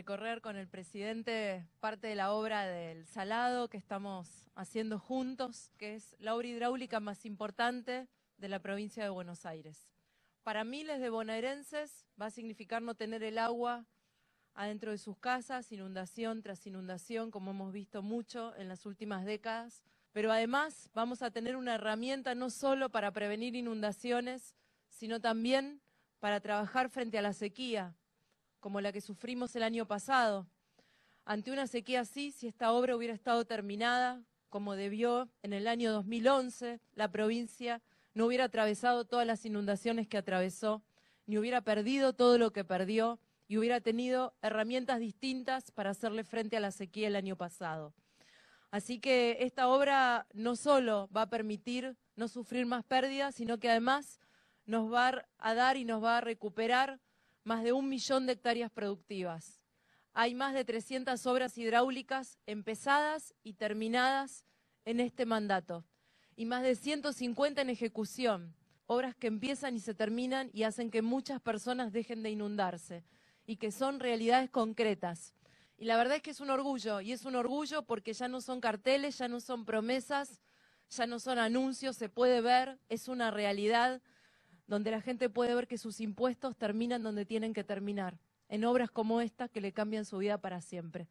recorrer con el presidente parte de la obra del Salado que estamos haciendo juntos, que es la obra hidráulica más importante de la provincia de Buenos Aires. Para miles de bonaerenses va a significar no tener el agua adentro de sus casas, inundación tras inundación, como hemos visto mucho en las últimas décadas. Pero además vamos a tener una herramienta no solo para prevenir inundaciones, sino también para trabajar frente a la sequía, como la que sufrimos el año pasado. Ante una sequía así, si esta obra hubiera estado terminada, como debió en el año 2011, la provincia no hubiera atravesado todas las inundaciones que atravesó, ni hubiera perdido todo lo que perdió y hubiera tenido herramientas distintas para hacerle frente a la sequía el año pasado. Así que esta obra no solo va a permitir no sufrir más pérdidas, sino que además nos va a dar y nos va a recuperar más de un millón de hectáreas productivas. Hay más de 300 obras hidráulicas empezadas y terminadas en este mandato y más de 150 en ejecución, obras que empiezan y se terminan y hacen que muchas personas dejen de inundarse y que son realidades concretas. Y la verdad es que es un orgullo, y es un orgullo porque ya no son carteles, ya no son promesas, ya no son anuncios, se puede ver, es una realidad donde la gente puede ver que sus impuestos terminan donde tienen que terminar, en obras como esta que le cambian su vida para siempre.